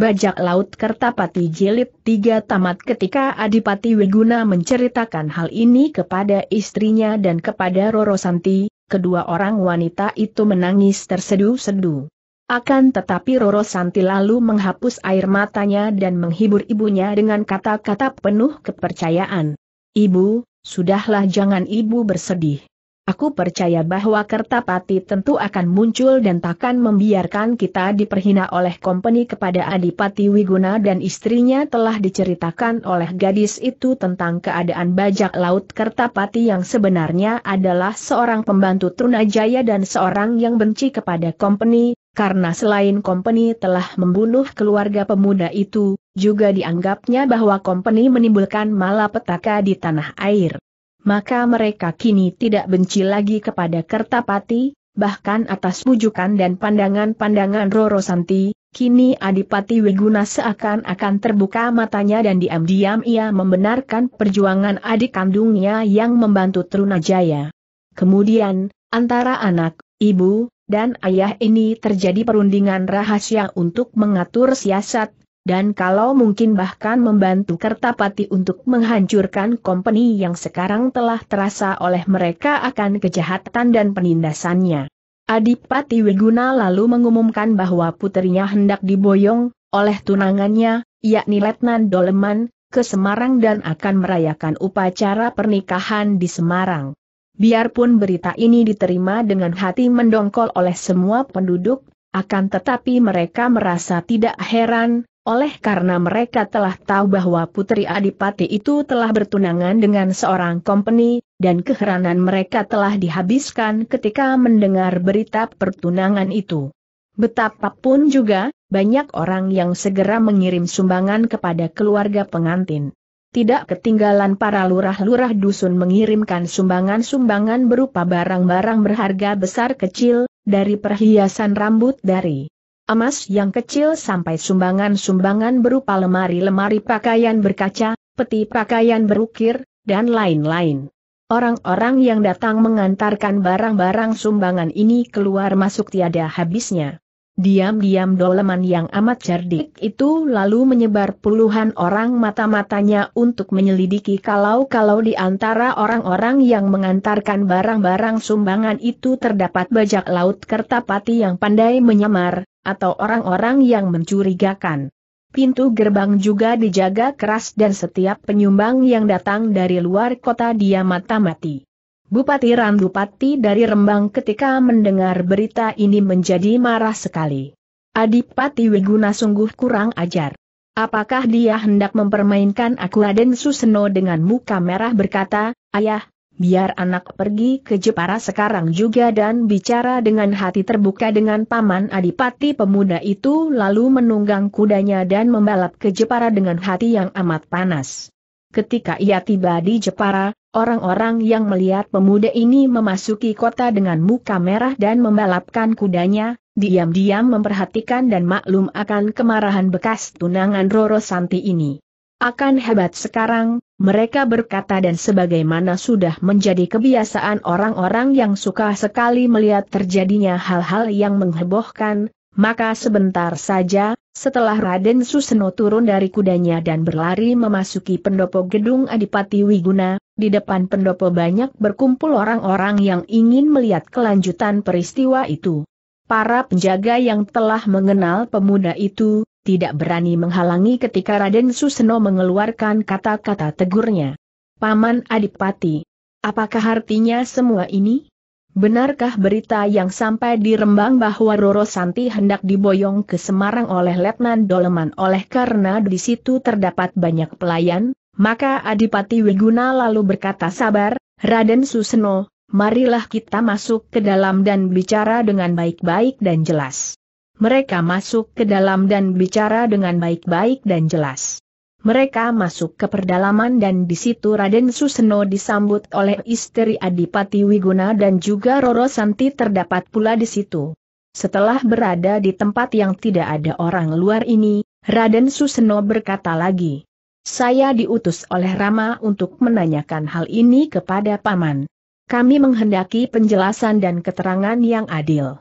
Bajak Laut Kertapati Jilid 3 tamat ketika Adipati Wiguna menceritakan hal ini kepada istrinya dan kepada Roro Santi, kedua orang wanita itu menangis tersedu-sedu. Akan tetapi Roro Santi lalu menghapus air matanya dan menghibur ibunya dengan kata-kata penuh kepercayaan. Ibu, sudahlah jangan ibu bersedih. Aku percaya bahwa Kertapati tentu akan muncul dan takkan membiarkan kita diperhina oleh kompeni kepada Adipati Wiguna dan istrinya telah diceritakan oleh gadis itu tentang keadaan bajak laut Kertapati yang sebenarnya adalah seorang pembantu Trunajaya dan seorang yang benci kepada kompeni, karena selain kompeni telah membunuh keluarga pemuda itu, juga dianggapnya bahwa kompeni menimbulkan malapetaka di tanah air maka mereka kini tidak benci lagi kepada Kertapati, bahkan atas bujukan dan pandangan-pandangan Roro Santi, kini Adipati Wiguna seakan-akan terbuka matanya dan diam-diam ia membenarkan perjuangan adik kandungnya yang membantu Trunajaya. Kemudian, antara anak, ibu, dan ayah ini terjadi perundingan rahasia untuk mengatur siasat dan kalau mungkin bahkan membantu Kertapati untuk menghancurkan kompeni yang sekarang telah terasa oleh mereka akan kejahatan dan penindasannya. Adipati Wiguna lalu mengumumkan bahwa putrinya hendak diboyong, oleh tunangannya, yakni Letnan Doleman, ke Semarang dan akan merayakan upacara pernikahan di Semarang. Biarpun berita ini diterima dengan hati mendongkol oleh semua penduduk, akan tetapi mereka merasa tidak heran, oleh karena mereka telah tahu bahwa Putri Adipati itu telah bertunangan dengan seorang kompeni, dan keheranan mereka telah dihabiskan ketika mendengar berita pertunangan itu. Betapapun juga, banyak orang yang segera mengirim sumbangan kepada keluarga pengantin. Tidak ketinggalan para lurah-lurah dusun mengirimkan sumbangan-sumbangan berupa barang-barang berharga besar kecil, dari perhiasan rambut dari emas yang kecil sampai sumbangan-sumbangan berupa lemari-lemari pakaian berkaca, peti pakaian berukir, dan lain-lain. Orang-orang yang datang mengantarkan barang-barang sumbangan ini keluar masuk tiada habisnya. Diam-diam doleman yang amat cerdik itu lalu menyebar puluhan orang mata-matanya untuk menyelidiki kalau-kalau di antara orang-orang yang mengantarkan barang-barang sumbangan itu terdapat bajak laut Kertapati yang pandai menyamar, atau orang-orang yang mencurigakan. Pintu gerbang juga dijaga keras dan setiap penyumbang yang datang dari luar kota dia mata-mati. Bupati Randupati dari Rembang ketika mendengar berita ini menjadi marah sekali. Adipati Wiguna sungguh kurang ajar. Apakah dia hendak mempermainkan aku Raden Suseno dengan muka merah berkata, Ayah, biar anak pergi ke Jepara sekarang juga dan bicara dengan hati terbuka dengan paman adipati pemuda itu lalu menunggang kudanya dan membalap ke Jepara dengan hati yang amat panas. Ketika ia tiba di Jepara, orang-orang yang melihat pemuda ini memasuki kota dengan muka merah dan membalapkan kudanya, diam-diam memperhatikan dan maklum akan kemarahan bekas tunangan Roro Santi ini. Akan hebat sekarang, mereka berkata dan sebagaimana sudah menjadi kebiasaan orang-orang yang suka sekali melihat terjadinya hal-hal yang menghebohkan, maka sebentar saja, setelah Raden Suseno turun dari kudanya dan berlari memasuki pendopo gedung Adipati Wiguna, di depan pendopo banyak berkumpul orang-orang yang ingin melihat kelanjutan peristiwa itu. Para penjaga yang telah mengenal pemuda itu, tidak berani menghalangi ketika Raden Suseno mengeluarkan kata-kata tegurnya. Paman Adipati, apakah artinya semua ini? Benarkah berita yang sampai di Rembang bahwa Roro Santi hendak diboyong ke Semarang oleh Letnan Doleman oleh karena di situ terdapat banyak pelayan? Maka Adipati Wiguna lalu berkata sabar, Raden Suseno, marilah kita masuk ke dalam dan bicara dengan baik-baik dan jelas. Mereka masuk ke dalam dan bicara dengan baik-baik dan jelas. Mereka masuk ke perdalaman dan di situ Raden Suseno disambut oleh istri Adipati Wiguna dan juga Roro Santi terdapat pula di situ. Setelah berada di tempat yang tidak ada orang luar ini, Raden Suseno berkata lagi. Saya diutus oleh Rama untuk menanyakan hal ini kepada Paman. Kami menghendaki penjelasan dan keterangan yang adil.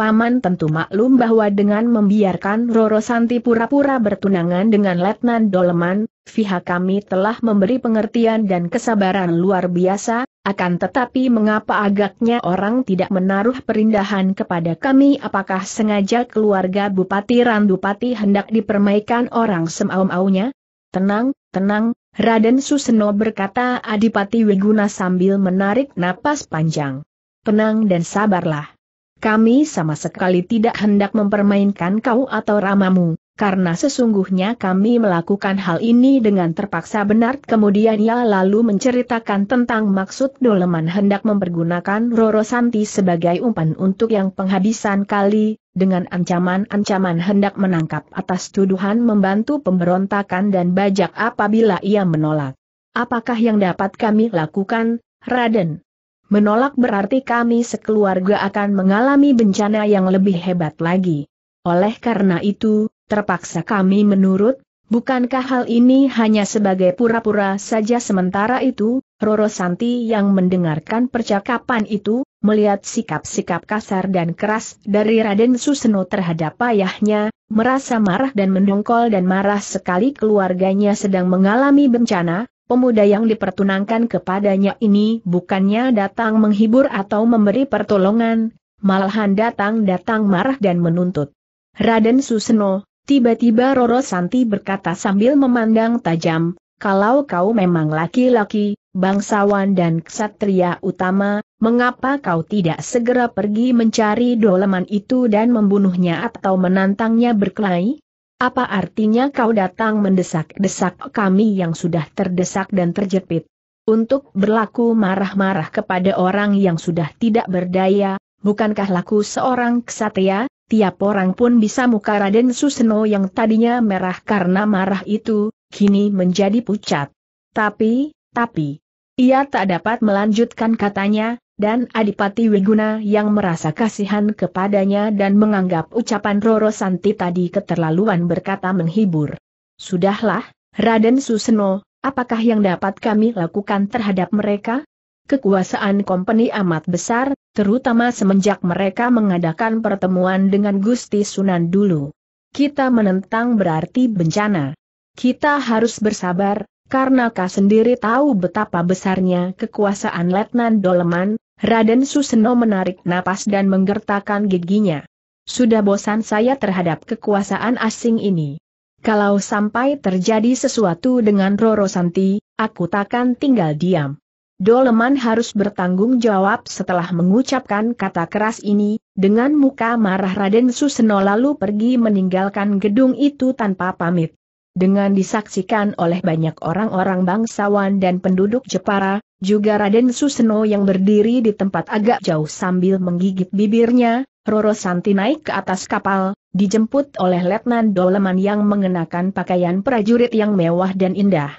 Paman tentu maklum bahwa dengan membiarkan Roro Santi pura-pura bertunangan dengan Letnan Doleman, pihak kami telah memberi pengertian dan kesabaran luar biasa, akan tetapi mengapa agaknya orang tidak menaruh perindahan kepada kami apakah sengaja keluarga Bupati Randupati hendak dipermaikan orang semau-maunya? Tenang, tenang, Raden Suseno berkata Adipati Wiguna sambil menarik napas panjang. Tenang dan sabarlah. Kami sama sekali tidak hendak mempermainkan kau atau ramamu, karena sesungguhnya kami melakukan hal ini dengan terpaksa benar. Kemudian ia lalu menceritakan tentang maksud Doleman hendak mempergunakan Roro Santi sebagai umpan untuk yang penghabisan kali, dengan ancaman-ancaman hendak menangkap atas tuduhan membantu pemberontakan dan bajak apabila ia menolak. Apakah yang dapat kami lakukan, Raden? Menolak berarti kami sekeluarga akan mengalami bencana yang lebih hebat lagi. Oleh karena itu, terpaksa kami menurut, bukankah hal ini hanya sebagai pura-pura saja sementara itu, Roro Santi yang mendengarkan percakapan itu, melihat sikap-sikap kasar dan keras dari Raden Suseno terhadap ayahnya, merasa marah dan mendongkol dan marah sekali keluarganya sedang mengalami bencana, Pemuda yang dipertunangkan kepadanya ini bukannya datang menghibur atau memberi pertolongan, malahan datang-datang marah dan menuntut. Raden Susno, tiba-tiba Roro Santi berkata sambil memandang tajam, kalau kau memang laki-laki, bangsawan dan ksatria utama, mengapa kau tidak segera pergi mencari doleman itu dan membunuhnya atau menantangnya berkelahi? Apa artinya kau datang mendesak-desak kami yang sudah terdesak dan terjepit? Untuk berlaku marah-marah kepada orang yang sudah tidak berdaya, bukankah laku seorang ksatria? Tiap orang pun bisa muka Raden Suseno yang tadinya merah karena marah itu, kini menjadi pucat. Tapi, tapi, ia tak dapat melanjutkan katanya, dan Adipati Wiguna yang merasa kasihan kepadanya dan menganggap ucapan Roro Santi tadi keterlaluan berkata menghibur. Sudahlah, Raden Suseno, apakah yang dapat kami lakukan terhadap mereka? Kekuasaan kompeni amat besar, terutama semenjak mereka mengadakan pertemuan dengan Gusti Sunan dulu. Kita menentang berarti bencana. Kita harus bersabar, karena kau sendiri tahu betapa besarnya kekuasaan Letnan Doleman, Raden Suseno menarik napas dan menggertakkan giginya. Sudah bosan saya terhadap kekuasaan asing ini. Kalau sampai terjadi sesuatu dengan Roro Santi, aku takkan tinggal diam. Doleman harus bertanggung jawab setelah mengucapkan kata keras ini, dengan muka marah Raden Suseno lalu pergi meninggalkan gedung itu tanpa pamit. Dengan disaksikan oleh banyak orang-orang bangsawan dan penduduk Jepara, juga Raden Susno yang berdiri di tempat agak jauh sambil menggigit bibirnya, Roro Santi naik ke atas kapal, dijemput oleh Letnan Doleman yang mengenakan pakaian prajurit yang mewah dan indah.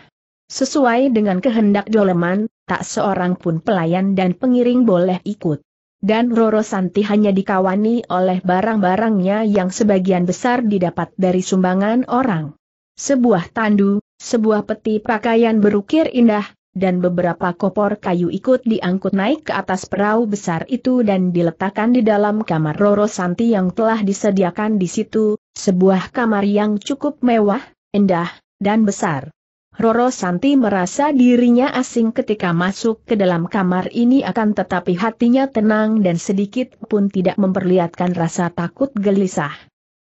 Sesuai dengan kehendak Doleman, tak seorang pun pelayan dan pengiring boleh ikut. Dan Roro Santi hanya dikawani oleh barang-barangnya yang sebagian besar didapat dari sumbangan orang. Sebuah tandu, sebuah peti pakaian berukir indah, dan beberapa kopor kayu ikut diangkut naik ke atas perahu besar itu dan diletakkan di dalam kamar Roro Santi yang telah disediakan di situ, sebuah kamar yang cukup mewah, indah, dan besar. Roro Santi merasa dirinya asing ketika masuk ke dalam kamar ini akan tetapi hatinya tenang dan sedikit pun tidak memperlihatkan rasa takut gelisah.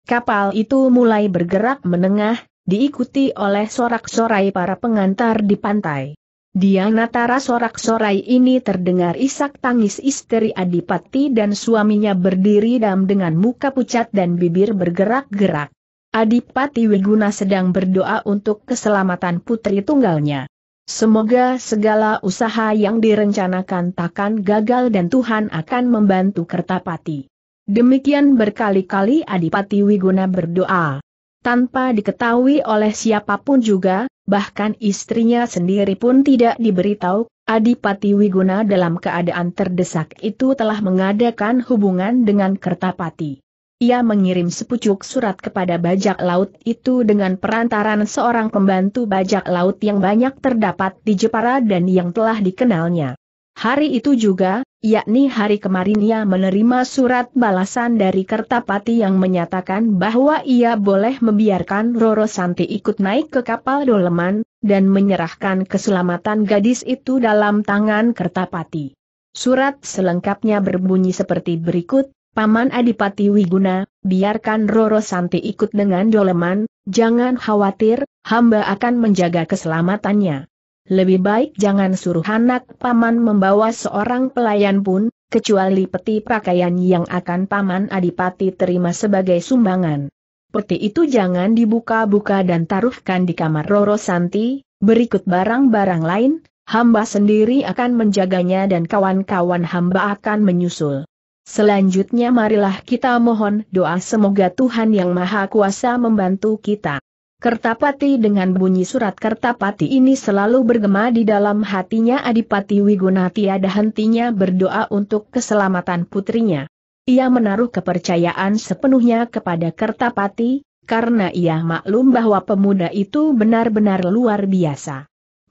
Kapal itu mulai bergerak menengah, diikuti oleh sorak-sorai para pengantar di pantai. Di antara sorak-sorai ini terdengar isak tangis istri Adipati dan suaminya berdiri dam dengan muka pucat dan bibir bergerak-gerak. Adipati Wiguna sedang berdoa untuk keselamatan putri tunggalnya. Semoga segala usaha yang direncanakan takkan gagal dan Tuhan akan membantu Kertapati. Demikian berkali-kali Adipati Wiguna berdoa. Tanpa diketahui oleh siapapun juga, bahkan istrinya sendiri pun tidak diberitahu, Adipati Wiguna dalam keadaan terdesak itu telah mengadakan hubungan dengan Kertapati. Ia mengirim sepucuk surat kepada bajak laut itu dengan perantaran seorang pembantu bajak laut yang banyak terdapat di Jepara dan yang telah dikenalnya. Hari itu juga, yakni hari kemarin ia menerima surat balasan dari Kertapati yang menyatakan bahwa ia boleh membiarkan Roro Santi ikut naik ke kapal Doleman, dan menyerahkan keselamatan gadis itu dalam tangan Kertapati. Surat selengkapnya berbunyi seperti berikut, Paman Adipati Wiguna, biarkan Roro Santi ikut dengan Doleman, jangan khawatir, hamba akan menjaga keselamatannya lebih baik jangan suruh anak paman membawa seorang pelayan pun, kecuali peti pakaian yang akan paman adipati terima sebagai sumbangan. Peti itu jangan dibuka-buka dan taruhkan di kamar Roro Santi, berikut barang-barang lain, hamba sendiri akan menjaganya dan kawan-kawan hamba akan menyusul. Selanjutnya marilah kita mohon doa semoga Tuhan Yang Maha Kuasa membantu kita. Kertapati dengan bunyi surat Kertapati ini selalu bergema di dalam hatinya Adipati Wiguna tiada hentinya berdoa untuk keselamatan putrinya. Ia menaruh kepercayaan sepenuhnya kepada Kertapati, karena ia maklum bahwa pemuda itu benar-benar luar biasa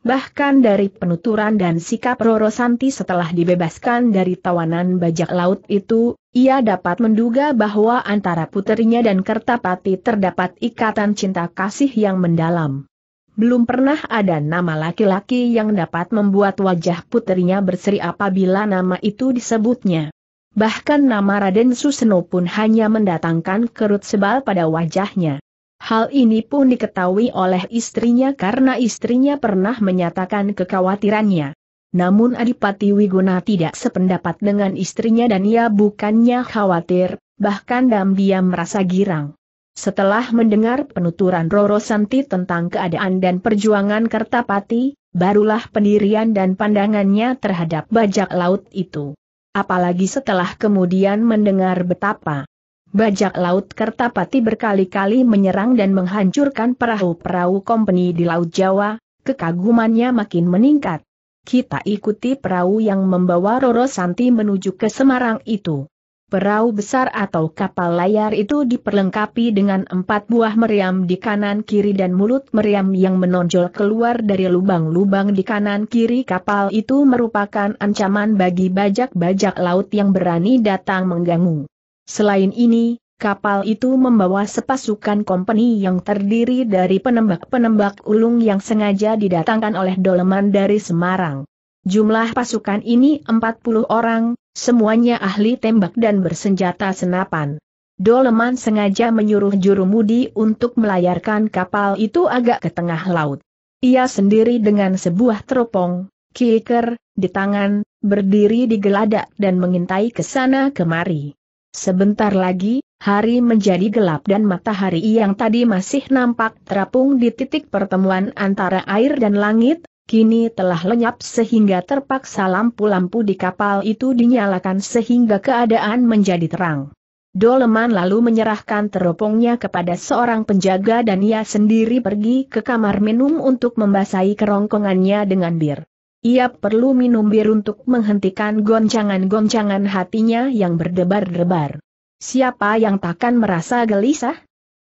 bahkan dari penuturan dan sikap Roro Santi setelah dibebaskan dari tawanan bajak laut itu, ia dapat menduga bahwa antara putrinya dan Kertapati terdapat ikatan cinta kasih yang mendalam. Belum pernah ada nama laki-laki yang dapat membuat wajah putrinya berseri apabila nama itu disebutnya. Bahkan nama Raden Suseno pun hanya mendatangkan kerut sebal pada wajahnya. Hal ini pun diketahui oleh istrinya karena istrinya pernah menyatakan kekhawatirannya. Namun Adipati Wiguna tidak sependapat dengan istrinya dan ia bukannya khawatir, bahkan diam-diam merasa girang. Setelah mendengar penuturan Roro Santi tentang keadaan dan perjuangan Kertapati, barulah pendirian dan pandangannya terhadap bajak laut itu. Apalagi setelah kemudian mendengar betapa Bajak Laut Kertapati berkali-kali menyerang dan menghancurkan perahu-perahu kompeni di Laut Jawa, kekagumannya makin meningkat. Kita ikuti perahu yang membawa Roro Santi menuju ke Semarang itu. Perahu besar atau kapal layar itu diperlengkapi dengan empat buah meriam di kanan kiri dan mulut meriam yang menonjol keluar dari lubang-lubang di kanan kiri kapal itu merupakan ancaman bagi bajak-bajak laut yang berani datang mengganggu. Selain ini, kapal itu membawa sepasukan kompeni yang terdiri dari penembak-penembak ulung yang sengaja didatangkan oleh Doleman dari Semarang. Jumlah pasukan ini 40 orang, semuanya ahli tembak dan bersenjata senapan. Doleman sengaja menyuruh juru mudi untuk melayarkan kapal itu agak ke tengah laut. Ia sendiri dengan sebuah teropong, kiker, di tangan, berdiri di geladak dan mengintai ke sana kemari. Sebentar lagi, hari menjadi gelap dan matahari yang tadi masih nampak terapung di titik pertemuan antara air dan langit, kini telah lenyap sehingga terpaksa lampu-lampu di kapal itu dinyalakan sehingga keadaan menjadi terang. Doleman lalu menyerahkan teropongnya kepada seorang penjaga dan ia sendiri pergi ke kamar minum untuk membasahi kerongkongannya dengan bir. Ia perlu minum bir untuk menghentikan goncangan-goncangan hatinya yang berdebar-debar. Siapa yang takkan merasa gelisah?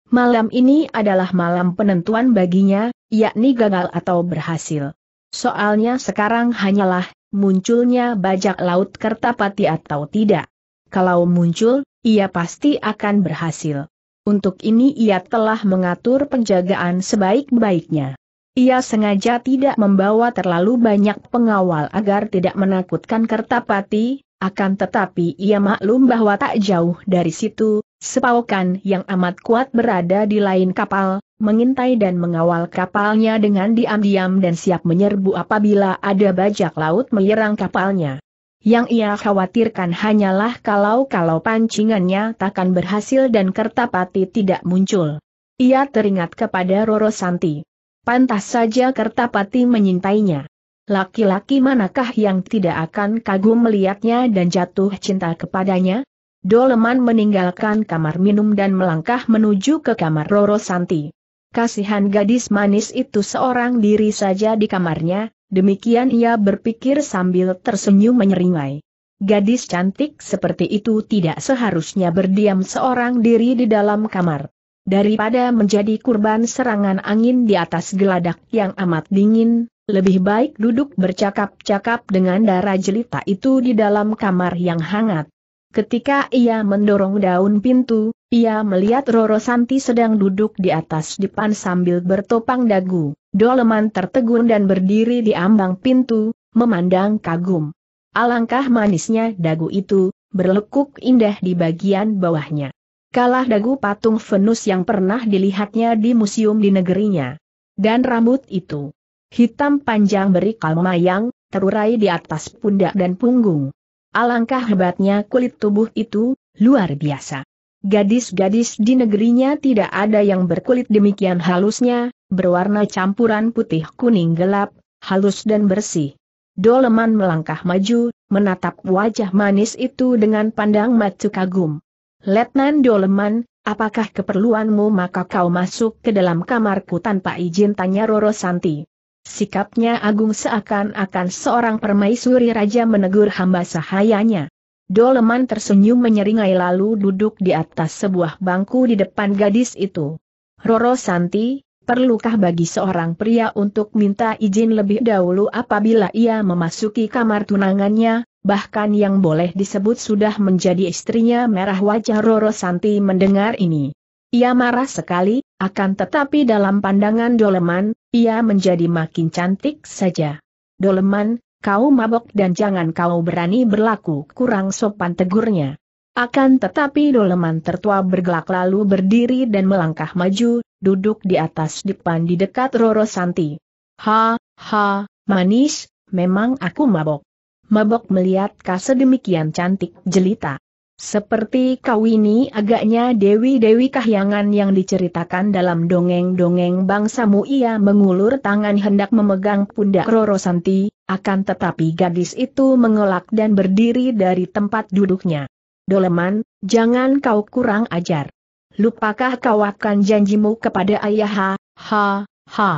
Malam ini adalah malam penentuan baginya, yakni gagal atau berhasil. Soalnya sekarang hanyalah munculnya bajak laut Kertapati atau tidak. Kalau muncul, ia pasti akan berhasil. Untuk ini ia telah mengatur penjagaan sebaik-baiknya. Ia sengaja tidak membawa terlalu banyak pengawal agar tidak menakutkan Kertapati, akan tetapi ia maklum bahwa tak jauh dari situ, sepaukan yang amat kuat berada di lain kapal, mengintai dan mengawal kapalnya dengan diam-diam dan siap menyerbu apabila ada bajak laut menyerang kapalnya. Yang ia khawatirkan hanyalah kalau-kalau pancingannya takkan berhasil dan Kertapati tidak muncul. Ia teringat kepada Roro Santi. Pantas saja Kertapati menyintainya. Laki-laki manakah yang tidak akan kagum melihatnya dan jatuh cinta kepadanya? Doleman meninggalkan kamar minum dan melangkah menuju ke kamar Roro Santi. Kasihan gadis manis itu seorang diri saja di kamarnya, demikian ia berpikir sambil tersenyum menyeringai. Gadis cantik seperti itu tidak seharusnya berdiam seorang diri di dalam kamar. Daripada menjadi kurban serangan angin di atas geladak yang amat dingin, lebih baik duduk bercakap-cakap dengan darah jelita itu di dalam kamar yang hangat. Ketika ia mendorong daun pintu, ia melihat Roro Santi sedang duduk di atas depan sambil bertopang dagu, doleman tertegun dan berdiri di ambang pintu, memandang kagum. Alangkah manisnya dagu itu, berlekuk indah di bagian bawahnya kalah dagu patung Venus yang pernah dilihatnya di museum di negerinya. Dan rambut itu, hitam panjang berikal memayang, terurai di atas pundak dan punggung. Alangkah hebatnya kulit tubuh itu, luar biasa. Gadis-gadis di negerinya tidak ada yang berkulit demikian halusnya, berwarna campuran putih kuning gelap, halus dan bersih. Doleman melangkah maju, menatap wajah manis itu dengan pandang mata kagum. Letnan Doleman, apakah keperluanmu maka kau masuk ke dalam kamarku tanpa izin tanya Roro Santi. Sikapnya agung seakan-akan seorang permaisuri raja menegur hamba sahayanya. Doleman tersenyum menyeringai lalu duduk di atas sebuah bangku di depan gadis itu. Roro Santi, perlukah bagi seorang pria untuk minta izin lebih dahulu apabila ia memasuki kamar tunangannya? bahkan yang boleh disebut sudah menjadi istrinya merah wajah Roro Santi mendengar ini. Ia marah sekali, akan tetapi dalam pandangan Doleman, ia menjadi makin cantik saja. Doleman, kau mabok dan jangan kau berani berlaku kurang sopan tegurnya. Akan tetapi Doleman tertua bergelak lalu berdiri dan melangkah maju, duduk di atas depan di dekat Roro Santi. Ha, ha, manis, memang aku mabok mabok melihat kau sedemikian cantik jelita. Seperti kau ini agaknya Dewi-Dewi Kahyangan yang diceritakan dalam dongeng-dongeng bangsamu ia mengulur tangan hendak memegang pundak Roro Santi, akan tetapi gadis itu mengelak dan berdiri dari tempat duduknya. Doleman, jangan kau kurang ajar. Lupakah kau akan janjimu kepada ayah ha, ha, ha.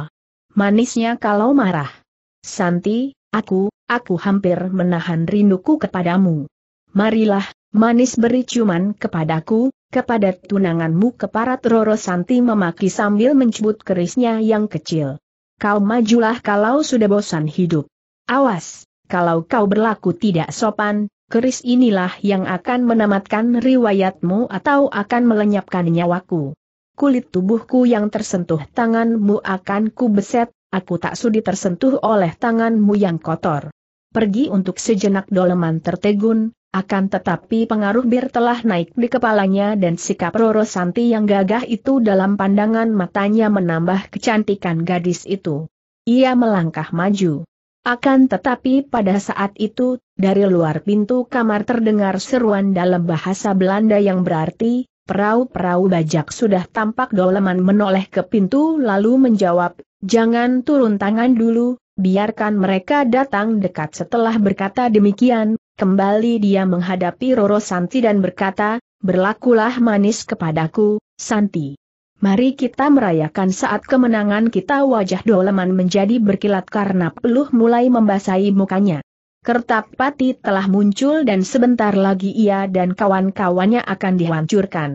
Manisnya kalau marah. Santi, aku, aku hampir menahan rinduku kepadamu. Marilah, manis beri ciuman kepadaku, kepada tunanganmu keparat Roro Santi memaki sambil mencubut kerisnya yang kecil. Kau majulah kalau sudah bosan hidup. Awas, kalau kau berlaku tidak sopan, keris inilah yang akan menamatkan riwayatmu atau akan melenyapkan nyawaku. Kulit tubuhku yang tersentuh tanganmu akan kubeset, aku tak sudi tersentuh oleh tanganmu yang kotor pergi untuk sejenak doleman tertegun, akan tetapi pengaruh bir telah naik di kepalanya dan sikap Roro Santi yang gagah itu dalam pandangan matanya menambah kecantikan gadis itu. Ia melangkah maju. Akan tetapi pada saat itu, dari luar pintu kamar terdengar seruan dalam bahasa Belanda yang berarti, perahu-perahu bajak sudah tampak doleman menoleh ke pintu lalu menjawab, jangan turun tangan dulu, biarkan mereka datang dekat setelah berkata demikian, kembali dia menghadapi Roro Santi dan berkata, berlakulah manis kepadaku, Santi. Mari kita merayakan saat kemenangan kita wajah Doleman menjadi berkilat karena peluh mulai membasahi mukanya. Kertapati telah muncul dan sebentar lagi ia dan kawan-kawannya akan dihancurkan.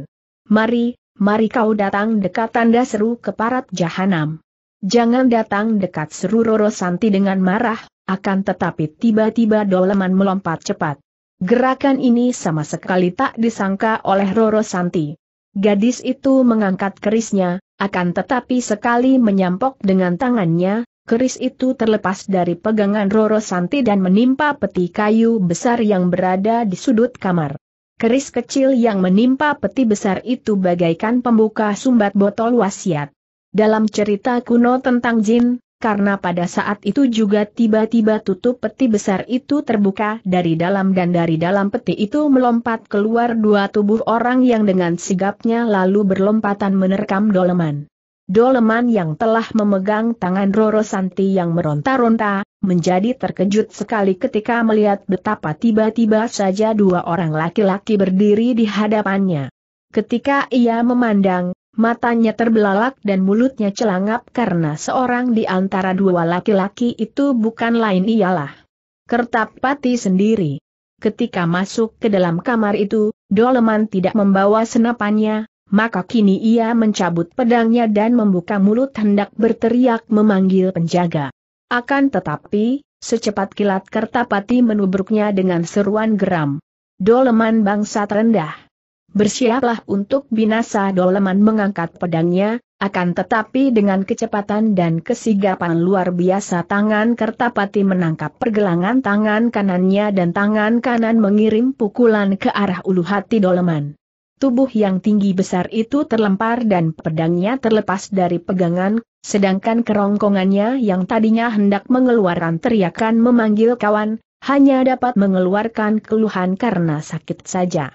Mari, mari kau datang dekat tanda seru keparat jahanam. Jangan datang dekat seru Roro Santi dengan marah, akan tetapi tiba-tiba Doleman melompat cepat. Gerakan ini sama sekali tak disangka oleh Roro Santi. Gadis itu mengangkat kerisnya, akan tetapi sekali menyampok dengan tangannya, keris itu terlepas dari pegangan Roro Santi dan menimpa peti kayu besar yang berada di sudut kamar. Keris kecil yang menimpa peti besar itu bagaikan pembuka sumbat botol wasiat dalam cerita kuno tentang jin, karena pada saat itu juga tiba-tiba tutup peti besar itu terbuka dari dalam dan dari dalam peti itu melompat keluar dua tubuh orang yang dengan sigapnya lalu berlompatan menerkam Doleman. Doleman yang telah memegang tangan Roro Santi yang meronta-ronta, menjadi terkejut sekali ketika melihat betapa tiba-tiba saja dua orang laki-laki berdiri di hadapannya. Ketika ia memandang, matanya terbelalak dan mulutnya celangap karena seorang di antara dua laki-laki itu bukan lain ialah Kertapati sendiri. Ketika masuk ke dalam kamar itu, Doleman tidak membawa senapannya, maka kini ia mencabut pedangnya dan membuka mulut hendak berteriak memanggil penjaga. Akan tetapi, secepat kilat Kertapati menubruknya dengan seruan geram. Doleman bangsa terendah. Bersiaplah untuk binasa Doleman mengangkat pedangnya, akan tetapi dengan kecepatan dan kesigapan luar biasa tangan Kertapati menangkap pergelangan tangan kanannya dan tangan kanan mengirim pukulan ke arah ulu hati Doleman. Tubuh yang tinggi besar itu terlempar dan pedangnya terlepas dari pegangan, sedangkan kerongkongannya yang tadinya hendak mengeluarkan teriakan memanggil kawan, hanya dapat mengeluarkan keluhan karena sakit saja.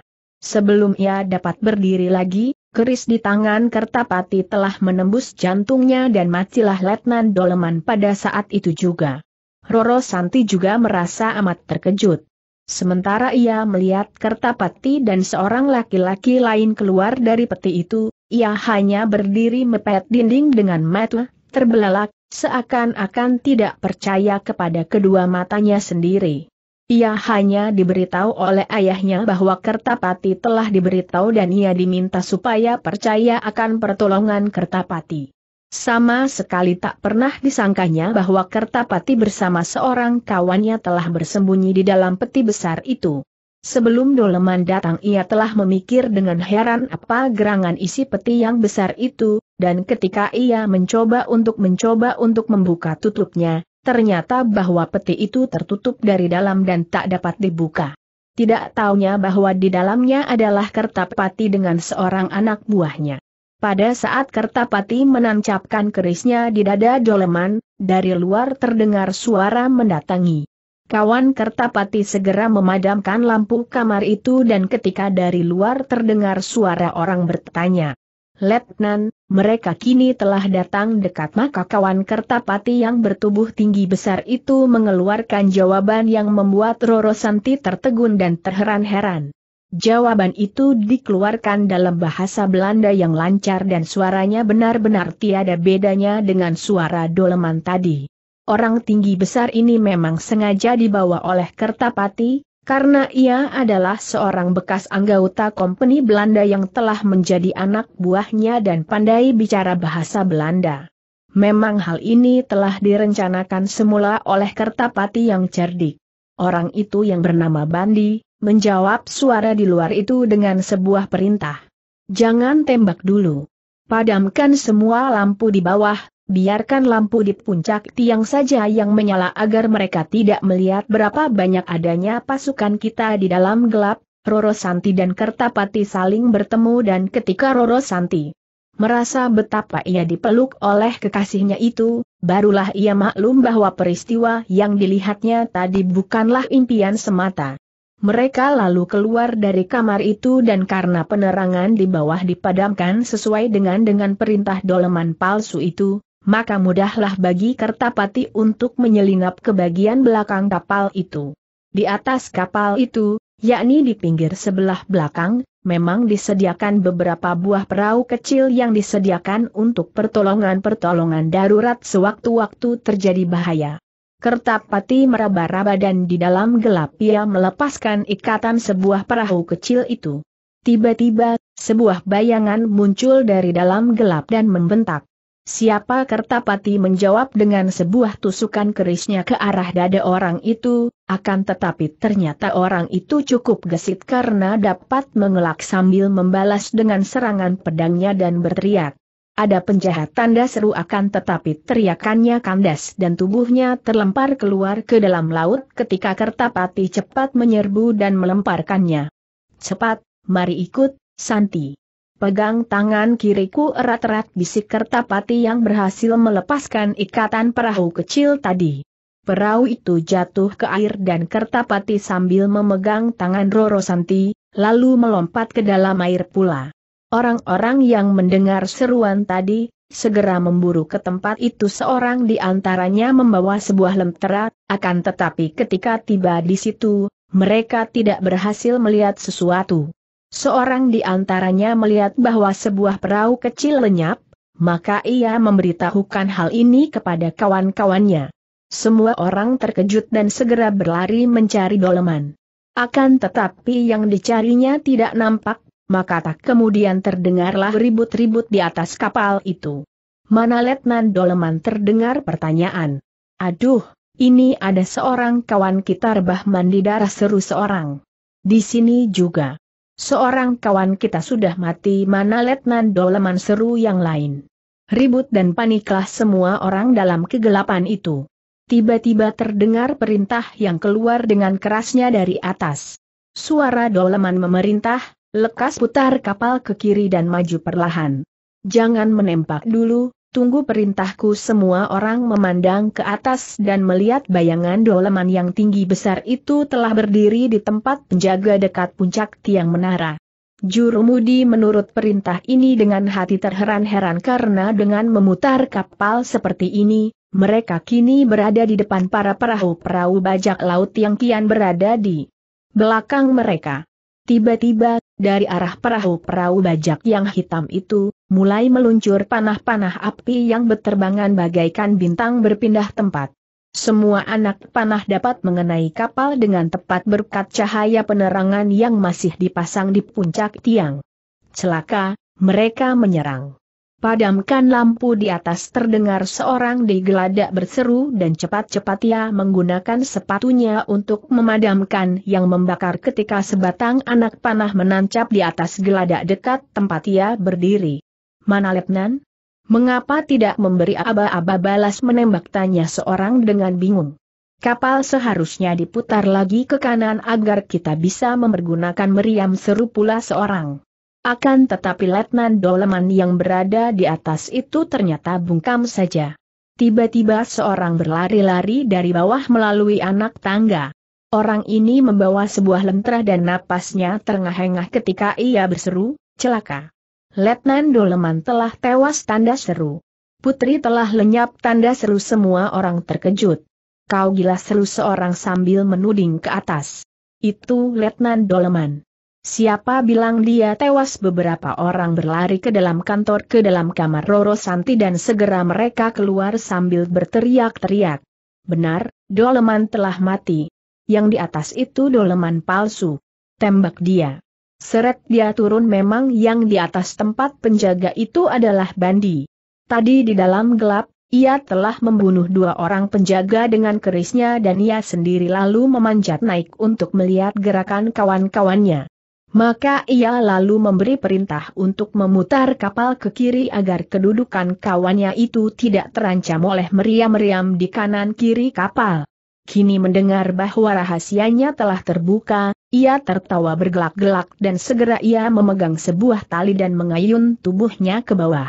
Sebelum ia dapat berdiri lagi, keris di tangan Kertapati telah menembus jantungnya dan matilah Letnan Doleman pada saat itu juga. Roro Santi juga merasa amat terkejut. Sementara ia melihat Kertapati dan seorang laki-laki lain keluar dari peti itu, ia hanya berdiri mepet dinding dengan mata terbelalak, seakan-akan tidak percaya kepada kedua matanya sendiri. Ia hanya diberitahu oleh ayahnya bahwa Kertapati telah diberitahu dan ia diminta supaya percaya akan pertolongan Kertapati. Sama sekali tak pernah disangkanya bahwa Kertapati bersama seorang kawannya telah bersembunyi di dalam peti besar itu. Sebelum Doleman datang ia telah memikir dengan heran apa gerangan isi peti yang besar itu, dan ketika ia mencoba untuk mencoba untuk membuka tutupnya, Ternyata bahwa peti itu tertutup dari dalam dan tak dapat dibuka. Tidak taunya bahwa di dalamnya adalah Kertapati dengan seorang anak buahnya. Pada saat Kertapati menancapkan kerisnya di dada Doleman, dari luar terdengar suara mendatangi. Kawan Kertapati segera memadamkan lampu kamar itu dan ketika dari luar terdengar suara orang bertanya, Letnan, mereka kini telah datang dekat maka kawan Kertapati yang bertubuh tinggi besar itu mengeluarkan jawaban yang membuat Roro Santi tertegun dan terheran-heran. Jawaban itu dikeluarkan dalam bahasa Belanda yang lancar dan suaranya benar-benar tiada bedanya dengan suara Doleman tadi. Orang tinggi besar ini memang sengaja dibawa oleh Kertapati, karena ia adalah seorang bekas anggota kompeni Belanda yang telah menjadi anak buahnya dan pandai bicara bahasa Belanda. Memang hal ini telah direncanakan semula oleh Kertapati yang cerdik. Orang itu yang bernama Bandi, menjawab suara di luar itu dengan sebuah perintah. Jangan tembak dulu. Padamkan semua lampu di bawah, biarkan lampu di puncak tiang saja yang menyala agar mereka tidak melihat berapa banyak adanya pasukan kita di dalam gelap, Roro Santi dan Kertapati saling bertemu dan ketika Roro Santi merasa betapa ia dipeluk oleh kekasihnya itu, barulah ia maklum bahwa peristiwa yang dilihatnya tadi bukanlah impian semata. Mereka lalu keluar dari kamar itu dan karena penerangan di bawah dipadamkan sesuai dengan dengan perintah doleman palsu itu, maka mudahlah bagi Kertapati untuk menyelinap ke bagian belakang kapal itu. Di atas kapal itu, yakni di pinggir sebelah belakang, memang disediakan beberapa buah perahu kecil yang disediakan untuk pertolongan-pertolongan darurat sewaktu-waktu terjadi bahaya. Kertapati meraba-raba dan di dalam gelap ia melepaskan ikatan sebuah perahu kecil itu. Tiba-tiba, sebuah bayangan muncul dari dalam gelap dan membentak. Siapa Kertapati menjawab dengan sebuah tusukan kerisnya ke arah dada orang itu, akan tetapi ternyata orang itu cukup gesit karena dapat mengelak sambil membalas dengan serangan pedangnya dan berteriak. Ada penjahat tanda seru akan tetapi teriakannya kandas dan tubuhnya terlempar keluar ke dalam laut ketika Kertapati cepat menyerbu dan melemparkannya. Cepat, mari ikut, Santi. Pegang tangan kiriku erat-erat bisik Kertapati yang berhasil melepaskan ikatan perahu kecil tadi. Perahu itu jatuh ke air dan Kertapati sambil memegang tangan Roro Santi, lalu melompat ke dalam air pula. Orang-orang yang mendengar seruan tadi, segera memburu ke tempat itu seorang di antaranya membawa sebuah lentera, akan tetapi ketika tiba di situ, mereka tidak berhasil melihat sesuatu. Seorang di antaranya melihat bahwa sebuah perahu kecil lenyap, maka ia memberitahukan hal ini kepada kawan-kawannya. Semua orang terkejut dan segera berlari mencari doleman. Akan tetapi yang dicarinya tidak nampak, maka tak kemudian terdengarlah ribut-ribut di atas kapal itu. Mana Letnan Doleman terdengar pertanyaan. Aduh, ini ada seorang kawan kita rebah mandi darah seru seorang. Di sini juga. Seorang kawan kita sudah mati mana Letnan Doleman seru yang lain. Ribut dan paniklah semua orang dalam kegelapan itu. Tiba-tiba terdengar perintah yang keluar dengan kerasnya dari atas. Suara Doleman memerintah, lekas putar kapal ke kiri dan maju perlahan. Jangan menembak dulu, Tunggu perintahku semua orang memandang ke atas dan melihat bayangan doleman yang tinggi besar itu telah berdiri di tempat penjaga dekat puncak tiang menara. Jurumudi menurut perintah ini dengan hati terheran-heran karena dengan memutar kapal seperti ini, mereka kini berada di depan para perahu-perahu bajak laut yang kian berada di belakang mereka. Tiba-tiba, dari arah perahu-perahu bajak yang hitam itu, mulai meluncur panah-panah api yang berterbangan bagaikan bintang berpindah tempat. Semua anak panah dapat mengenai kapal dengan tepat berkat cahaya penerangan yang masih dipasang di puncak tiang. Celaka, mereka menyerang. Padamkan lampu di atas terdengar seorang di geladak berseru dan cepat-cepat ia menggunakan sepatunya untuk memadamkan yang membakar ketika sebatang anak panah menancap di atas geladak dekat tempat ia berdiri. Mana Letnan? Mengapa tidak memberi aba-aba balas menembak tanya seorang dengan bingung. Kapal seharusnya diputar lagi ke kanan agar kita bisa mempergunakan meriam seru pula seorang. Akan tetapi Letnan Doleman yang berada di atas itu ternyata bungkam saja. Tiba-tiba seorang berlari-lari dari bawah melalui anak tangga. Orang ini membawa sebuah lentera dan napasnya terengah-engah ketika ia berseru, celaka. Letnan Doleman telah tewas tanda seru. Putri telah lenyap tanda seru semua orang terkejut. Kau gila seru seorang sambil menuding ke atas. Itu Letnan Doleman. Siapa bilang dia tewas beberapa orang berlari ke dalam kantor ke dalam kamar Roro Santi dan segera mereka keluar sambil berteriak-teriak. Benar, Doleman telah mati. Yang di atas itu Doleman palsu. Tembak dia. Seret dia turun memang yang di atas tempat penjaga itu adalah Bandi. Tadi di dalam gelap, ia telah membunuh dua orang penjaga dengan kerisnya dan ia sendiri lalu memanjat naik untuk melihat gerakan kawan-kawannya. Maka ia lalu memberi perintah untuk memutar kapal ke kiri agar kedudukan kawannya itu tidak terancam oleh meriam-meriam di kanan kiri kapal. Kini mendengar bahwa rahasianya telah terbuka, ia tertawa bergelak-gelak dan segera ia memegang sebuah tali dan mengayun tubuhnya ke bawah.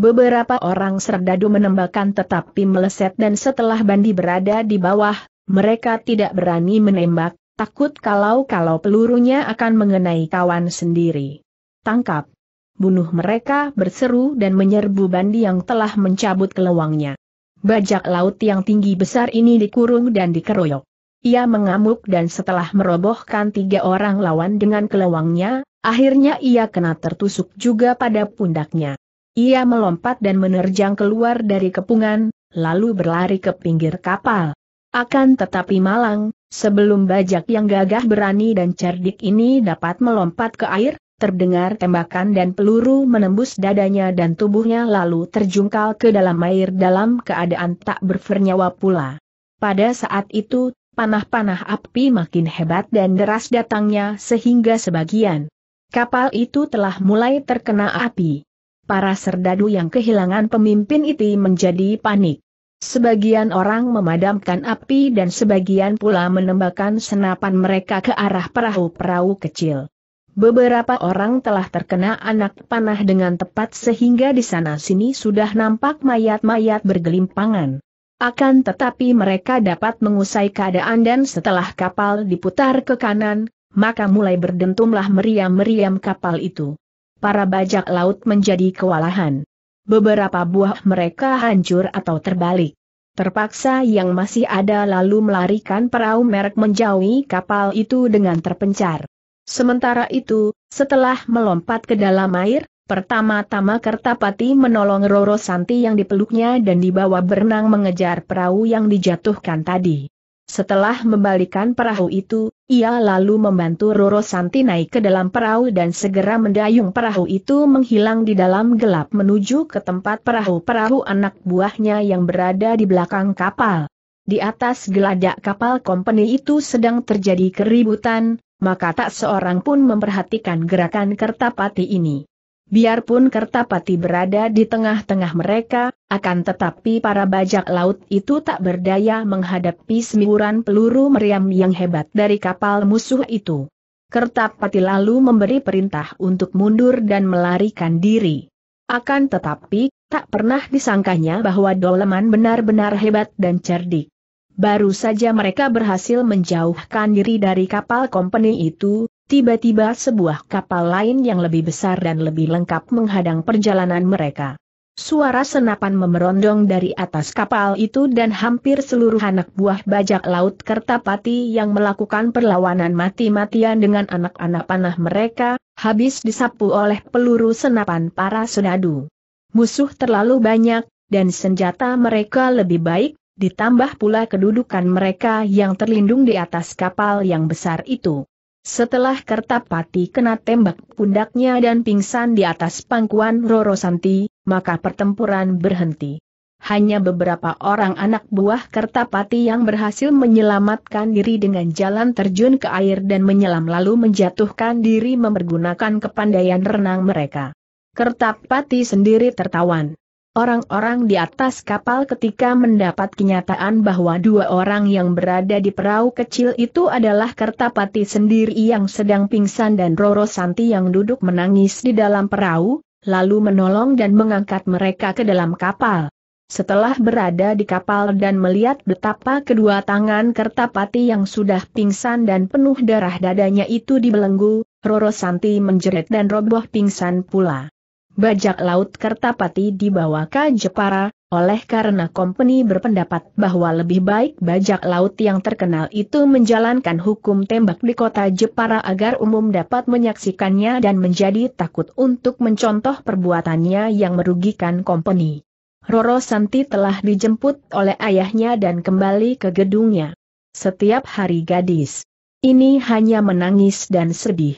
Beberapa orang serdadu menembakkan tetapi meleset dan setelah bandi berada di bawah, mereka tidak berani menembak, Takut kalau-kalau pelurunya akan mengenai kawan sendiri. Tangkap. Bunuh mereka berseru dan menyerbu bandi yang telah mencabut kelewangnya. Bajak laut yang tinggi besar ini dikurung dan dikeroyok. Ia mengamuk dan setelah merobohkan tiga orang lawan dengan kelewangnya, akhirnya ia kena tertusuk juga pada pundaknya. Ia melompat dan menerjang keluar dari kepungan, lalu berlari ke pinggir kapal. Akan tetapi malang, Sebelum bajak yang gagah berani dan cerdik ini dapat melompat ke air, terdengar tembakan dan peluru menembus dadanya dan tubuhnya lalu terjungkal ke dalam air dalam keadaan tak bernyawa pula. Pada saat itu, panah-panah api makin hebat dan deras datangnya sehingga sebagian kapal itu telah mulai terkena api. Para serdadu yang kehilangan pemimpin itu menjadi panik. Sebagian orang memadamkan api dan sebagian pula menembakkan senapan mereka ke arah perahu-perahu kecil. Beberapa orang telah terkena anak panah dengan tepat sehingga di sana-sini sudah nampak mayat-mayat bergelimpangan. Akan tetapi mereka dapat mengusai keadaan dan setelah kapal diputar ke kanan, maka mulai berdentumlah meriam-meriam kapal itu. Para bajak laut menjadi kewalahan beberapa buah mereka hancur atau terbalik. Terpaksa yang masih ada lalu melarikan perahu merek menjauhi kapal itu dengan terpencar. Sementara itu, setelah melompat ke dalam air, pertama-tama Kertapati menolong Roro Santi yang dipeluknya dan dibawa berenang mengejar perahu yang dijatuhkan tadi. Setelah membalikan perahu itu, ia lalu membantu Roro Santi naik ke dalam perahu dan segera mendayung perahu itu menghilang di dalam gelap menuju ke tempat perahu-perahu anak buahnya yang berada di belakang kapal. Di atas geladak kapal kompeni itu sedang terjadi keributan, maka tak seorang pun memperhatikan gerakan Kertapati ini. Biarpun Kertapati berada di tengah-tengah mereka, akan tetapi para bajak laut itu tak berdaya menghadapi semburan peluru meriam yang hebat dari kapal musuh itu. Kertapati lalu memberi perintah untuk mundur dan melarikan diri. Akan tetapi, tak pernah disangkanya bahwa Doleman benar-benar hebat dan cerdik. Baru saja mereka berhasil menjauhkan diri dari kapal kompeni itu, Tiba-tiba sebuah kapal lain yang lebih besar dan lebih lengkap menghadang perjalanan mereka. Suara senapan memerondong dari atas kapal itu dan hampir seluruh anak buah bajak laut Kertapati yang melakukan perlawanan mati-matian dengan anak-anak panah mereka, habis disapu oleh peluru senapan para sedadu. Musuh terlalu banyak, dan senjata mereka lebih baik, ditambah pula kedudukan mereka yang terlindung di atas kapal yang besar itu. Setelah Kertapati kena tembak pundaknya dan pingsan di atas pangkuan Roro Santi, maka pertempuran berhenti. Hanya beberapa orang anak buah Kertapati yang berhasil menyelamatkan diri dengan jalan terjun ke air dan menyelam lalu menjatuhkan diri mempergunakan kepandaian renang mereka. Kertapati sendiri tertawan. Orang-orang di atas kapal ketika mendapat kenyataan bahwa dua orang yang berada di perahu kecil itu adalah Kertapati sendiri yang sedang pingsan dan Roro Santi yang duduk menangis di dalam perahu, lalu menolong dan mengangkat mereka ke dalam kapal. Setelah berada di kapal dan melihat betapa kedua tangan Kertapati yang sudah pingsan dan penuh darah dadanya itu dibelenggu, Roro Santi menjerit dan roboh pingsan pula bajak laut Kertapati dibawa ke Jepara, oleh karena kompeni berpendapat bahwa lebih baik bajak laut yang terkenal itu menjalankan hukum tembak di kota Jepara agar umum dapat menyaksikannya dan menjadi takut untuk mencontoh perbuatannya yang merugikan kompeni. Roro Santi telah dijemput oleh ayahnya dan kembali ke gedungnya. Setiap hari gadis ini hanya menangis dan sedih.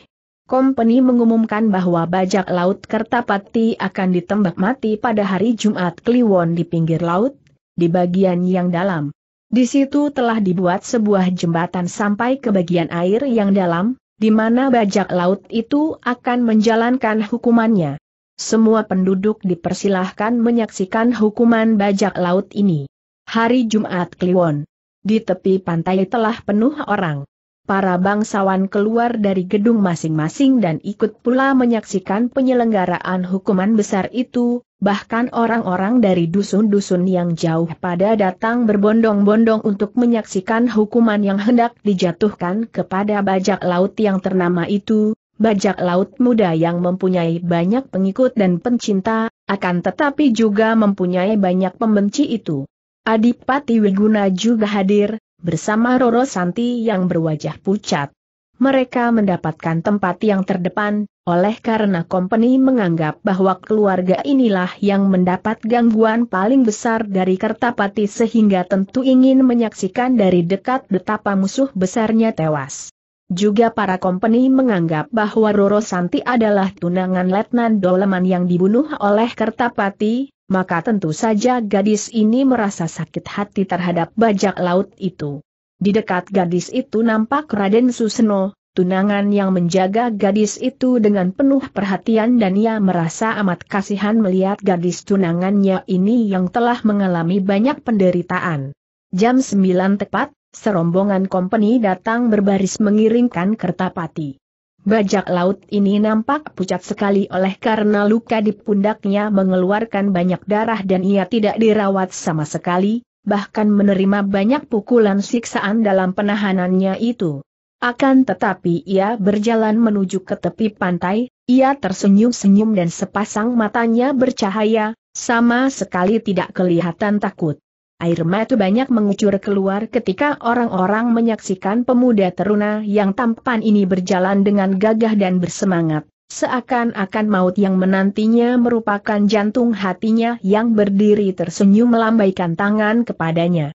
Company mengumumkan bahwa bajak laut Kertapati akan ditembak mati pada hari Jumat Kliwon di pinggir laut, di bagian yang dalam. Di situ telah dibuat sebuah jembatan sampai ke bagian air yang dalam, di mana bajak laut itu akan menjalankan hukumannya. Semua penduduk dipersilahkan menyaksikan hukuman bajak laut ini. Hari Jumat Kliwon. Di tepi pantai telah penuh orang para bangsawan keluar dari gedung masing-masing dan ikut pula menyaksikan penyelenggaraan hukuman besar itu, bahkan orang-orang dari dusun-dusun yang jauh pada datang berbondong-bondong untuk menyaksikan hukuman yang hendak dijatuhkan kepada bajak laut yang ternama itu, bajak laut muda yang mempunyai banyak pengikut dan pencinta, akan tetapi juga mempunyai banyak pembenci itu. Adipati Wiguna juga hadir, bersama Roro Santi yang berwajah pucat. Mereka mendapatkan tempat yang terdepan, oleh karena kompeni menganggap bahwa keluarga inilah yang mendapat gangguan paling besar dari Kertapati sehingga tentu ingin menyaksikan dari dekat betapa musuh besarnya tewas. Juga para kompeni menganggap bahwa Roro Santi adalah tunangan Letnan Doleman yang dibunuh oleh Kertapati, maka tentu saja gadis ini merasa sakit hati terhadap bajak laut itu. Di dekat gadis itu nampak Raden Suseno, tunangan yang menjaga gadis itu dengan penuh perhatian dan ia merasa amat kasihan melihat gadis tunangannya ini yang telah mengalami banyak penderitaan. Jam 9 tepat, serombongan kompeni datang berbaris mengiringkan Kertapati. Bajak laut ini nampak pucat sekali oleh karena luka di pundaknya mengeluarkan banyak darah dan ia tidak dirawat sama sekali, bahkan menerima banyak pukulan siksaan dalam penahanannya itu. Akan tetapi ia berjalan menuju ke tepi pantai, ia tersenyum-senyum dan sepasang matanya bercahaya, sama sekali tidak kelihatan takut. Air mata banyak mengucur keluar ketika orang-orang menyaksikan pemuda teruna yang tampan ini berjalan dengan gagah dan bersemangat. Seakan-akan maut yang menantinya merupakan jantung hatinya yang berdiri tersenyum melambaikan tangan kepadanya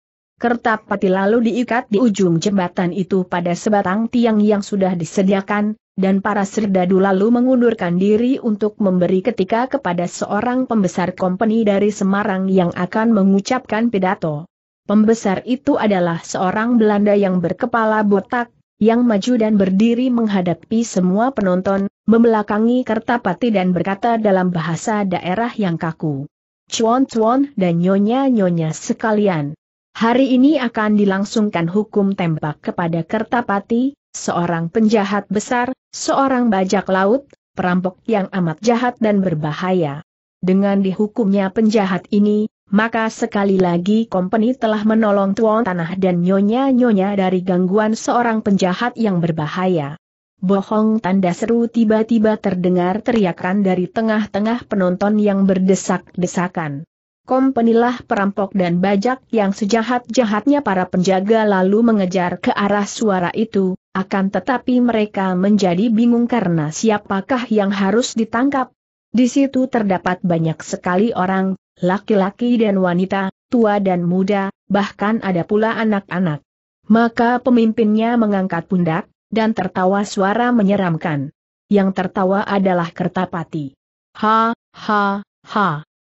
pati lalu diikat di ujung jembatan itu pada sebatang tiang yang sudah disediakan, dan para serdadu lalu mengundurkan diri untuk memberi ketika kepada seorang pembesar kompeni dari Semarang yang akan mengucapkan pidato. Pembesar itu adalah seorang Belanda yang berkepala botak, yang maju dan berdiri menghadapi semua penonton, membelakangi Kertapati dan berkata dalam bahasa daerah yang kaku. Cuan-cuan dan nyonya-nyonya sekalian. Hari ini akan dilangsungkan hukum tembak kepada Kertapati, seorang penjahat besar, seorang bajak laut, perampok yang amat jahat dan berbahaya. Dengan dihukumnya penjahat ini, maka sekali lagi kompeni telah menolong tuan tanah dan nyonya-nyonya dari gangguan seorang penjahat yang berbahaya. Bohong tanda seru tiba-tiba terdengar teriakan dari tengah-tengah penonton yang berdesak-desakan. Kompenilah perampok dan bajak yang sejahat-jahatnya para penjaga lalu mengejar ke arah suara itu, akan tetapi mereka menjadi bingung karena siapakah yang harus ditangkap. Di situ terdapat banyak sekali orang, laki-laki dan wanita, tua dan muda, bahkan ada pula anak-anak. Maka pemimpinnya mengangkat pundak, dan tertawa suara menyeramkan. Yang tertawa adalah Kertapati. Ha, ha, ha.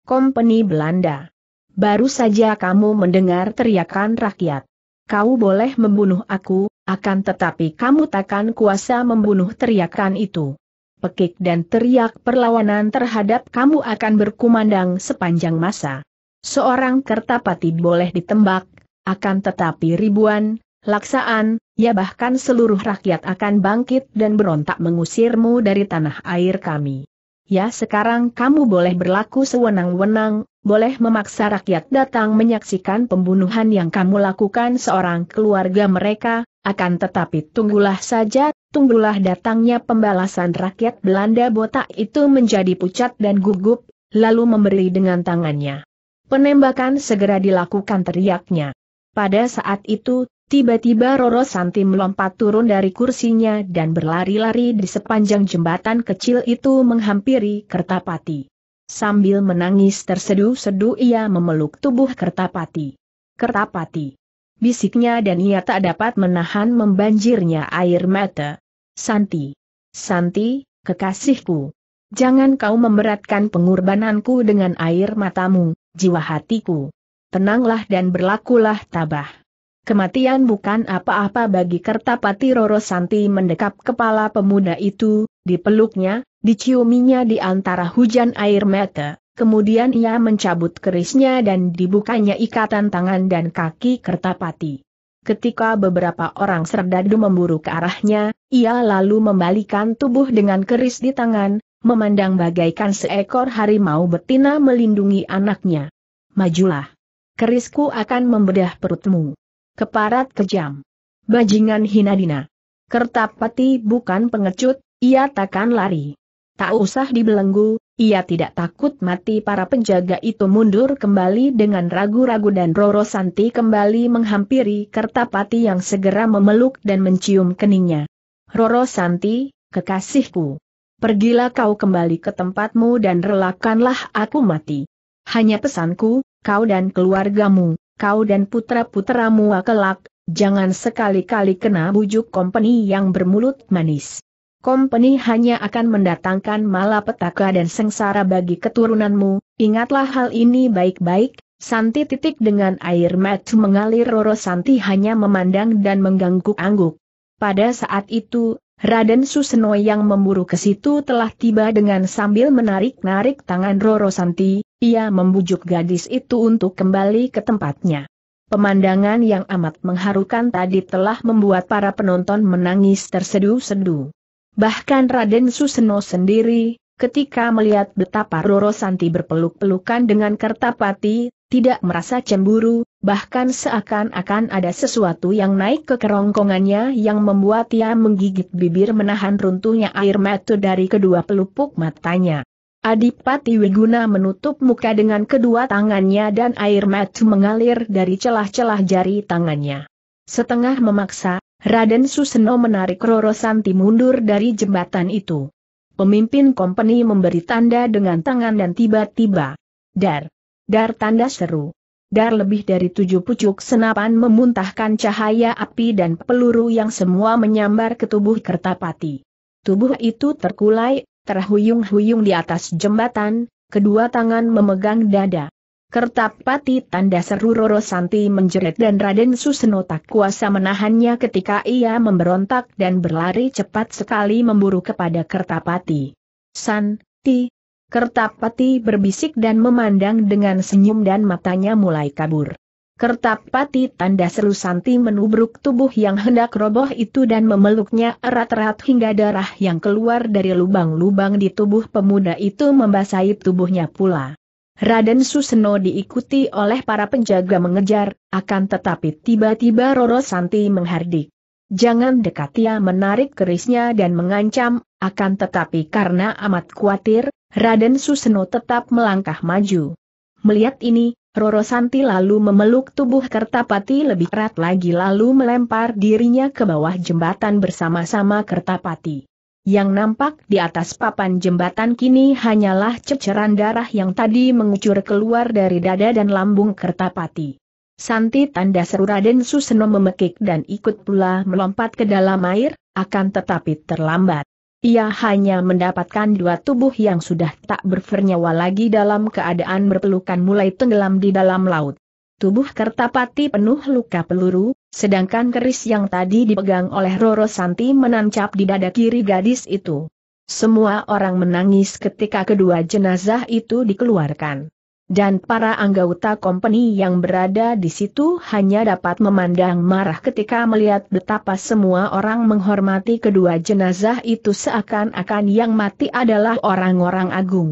Kompeni Belanda. Baru saja kamu mendengar teriakan rakyat. Kau boleh membunuh aku, akan tetapi kamu takkan kuasa membunuh teriakan itu. Pekik dan teriak perlawanan terhadap kamu akan berkumandang sepanjang masa. Seorang kertapati boleh ditembak, akan tetapi ribuan, laksaan, ya bahkan seluruh rakyat akan bangkit dan berontak mengusirmu dari tanah air kami. Ya sekarang kamu boleh berlaku sewenang-wenang, boleh memaksa rakyat datang menyaksikan pembunuhan yang kamu lakukan seorang keluarga mereka, akan tetapi tunggulah saja, tunggulah datangnya pembalasan rakyat Belanda botak itu menjadi pucat dan gugup, lalu memberi dengan tangannya. Penembakan segera dilakukan teriaknya. Pada saat itu, Tiba-tiba Roro Santi melompat turun dari kursinya dan berlari-lari di sepanjang jembatan kecil itu menghampiri Kertapati. Sambil menangis terseduh-seduh ia memeluk tubuh Kertapati. Kertapati. Bisiknya dan ia tak dapat menahan membanjirnya air mata. Santi. Santi, kekasihku. Jangan kau memberatkan pengorbananku dengan air matamu, jiwa hatiku. Tenanglah dan berlakulah tabah. Kematian bukan apa-apa bagi Kertapati Roro Santi mendekap kepala pemuda itu, dipeluknya, diciuminya di antara hujan air mata. Kemudian ia mencabut kerisnya dan dibukanya ikatan tangan dan kaki Kertapati. Ketika beberapa orang serdadu memburu ke arahnya, ia lalu membalikan tubuh dengan keris di tangan, memandang bagaikan seekor harimau betina melindungi anaknya. Majulah. Kerisku akan membedah perutmu keparat kejam. Bajingan Hinadina. Kertapati bukan pengecut, ia takkan lari. Tak usah dibelenggu, ia tidak takut mati para penjaga itu mundur kembali dengan ragu-ragu dan Roro Santi kembali menghampiri Kertapati yang segera memeluk dan mencium keningnya. Roro Santi, kekasihku. Pergilah kau kembali ke tempatmu dan relakanlah aku mati. Hanya pesanku, kau dan keluargamu, kau dan putra-putramu kelak, jangan sekali-kali kena bujuk kompeni yang bermulut manis. Kompeni hanya akan mendatangkan malapetaka dan sengsara bagi keturunanmu, ingatlah hal ini baik-baik, Santi titik dengan air mata mengalir Roro Santi hanya memandang dan mengganggu angguk. Pada saat itu, Raden Suseno yang memburu ke situ telah tiba dengan sambil menarik-narik tangan Roro Santi, ia membujuk gadis itu untuk kembali ke tempatnya. Pemandangan yang amat mengharukan tadi telah membuat para penonton menangis terseduh-seduh. Bahkan Raden Suseno sendiri, ketika melihat betapa Roro Santi berpeluk-pelukan dengan Kertapati, tidak merasa cemburu, bahkan seakan-akan ada sesuatu yang naik ke kerongkongannya yang membuat ia menggigit bibir menahan runtuhnya air mata dari kedua pelupuk matanya. Adipati Wiguna menutup muka dengan kedua tangannya dan air mata mengalir dari celah-celah jari tangannya. Setengah memaksa, Raden Suseno menarik Roro Santi mundur dari jembatan itu. Pemimpin kompeni memberi tanda dengan tangan dan tiba-tiba. Dar. Dar tanda seru. Dar lebih dari tujuh pucuk senapan memuntahkan cahaya api dan peluru yang semua menyambar ke tubuh Kertapati. Tubuh itu terkulai terhuyung-huyung di atas jembatan, kedua tangan memegang dada. Kertapati tanda seru Roro Santi menjerit dan Raden Suseno tak kuasa menahannya ketika ia memberontak dan berlari cepat sekali memburu kepada Kertapati. San, ti. Kertapati berbisik dan memandang dengan senyum dan matanya mulai kabur. Kertapati tanda seru Santi menubruk tubuh yang hendak roboh itu dan memeluknya erat-erat hingga darah yang keluar dari lubang-lubang di tubuh pemuda itu membasahi tubuhnya pula. Raden Suseno diikuti oleh para penjaga mengejar, akan tetapi tiba-tiba Roro Santi menghardik. Jangan dekat ia ya, menarik kerisnya dan mengancam, akan tetapi karena amat khawatir, Raden Suseno tetap melangkah maju. Melihat ini, Roro Santi lalu memeluk tubuh Kertapati lebih erat lagi lalu melempar dirinya ke bawah jembatan bersama-sama Kertapati. Yang nampak di atas papan jembatan kini hanyalah ceceran darah yang tadi mengucur keluar dari dada dan lambung Kertapati. Santi tanda seru Raden Suseno memekik dan ikut pula melompat ke dalam air, akan tetapi terlambat. Ia hanya mendapatkan dua tubuh yang sudah tak bernyawa lagi dalam keadaan berpelukan mulai tenggelam di dalam laut. Tubuh Kertapati penuh luka peluru, sedangkan keris yang tadi dipegang oleh Roro Santi menancap di dada kiri gadis itu. Semua orang menangis ketika kedua jenazah itu dikeluarkan dan para anggota kompeni yang berada di situ hanya dapat memandang marah ketika melihat betapa semua orang menghormati kedua jenazah itu seakan-akan yang mati adalah orang-orang agung.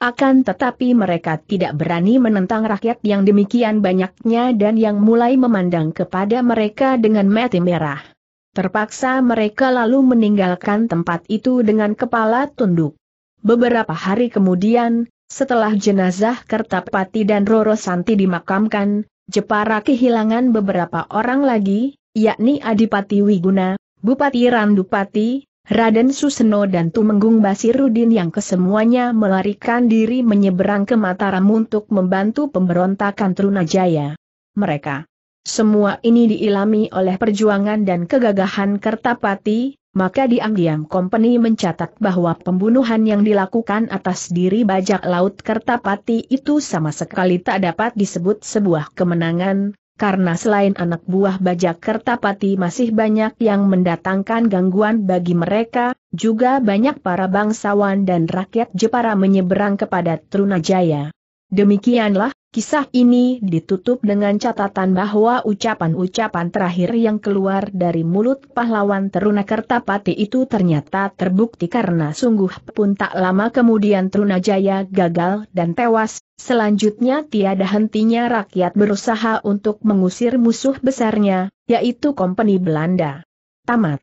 Akan tetapi mereka tidak berani menentang rakyat yang demikian banyaknya dan yang mulai memandang kepada mereka dengan mati merah. Terpaksa mereka lalu meninggalkan tempat itu dengan kepala tunduk. Beberapa hari kemudian, setelah jenazah Kertapati dan Roro Santi dimakamkan, Jepara kehilangan beberapa orang lagi, yakni Adipati Wiguna, Bupati Randupati, Raden Suseno dan Tumenggung Basirudin yang kesemuanya melarikan diri menyeberang ke Mataram untuk membantu pemberontakan Trunajaya. Mereka semua ini diilami oleh perjuangan dan kegagahan Kertapati, maka diam-diam company mencatat bahwa pembunuhan yang dilakukan atas diri bajak laut Kertapati itu sama sekali tak dapat disebut sebuah kemenangan, karena selain anak buah bajak Kertapati masih banyak yang mendatangkan gangguan bagi mereka, juga banyak para bangsawan dan rakyat Jepara menyeberang kepada Trunajaya. Demikianlah, Kisah ini ditutup dengan catatan bahwa ucapan-ucapan terakhir yang keluar dari mulut pahlawan Teruna Kertapati itu ternyata terbukti karena sungguh pun tak lama kemudian Teruna Jaya gagal dan tewas, selanjutnya tiada hentinya rakyat berusaha untuk mengusir musuh besarnya, yaitu Kompeni Belanda. Tamat.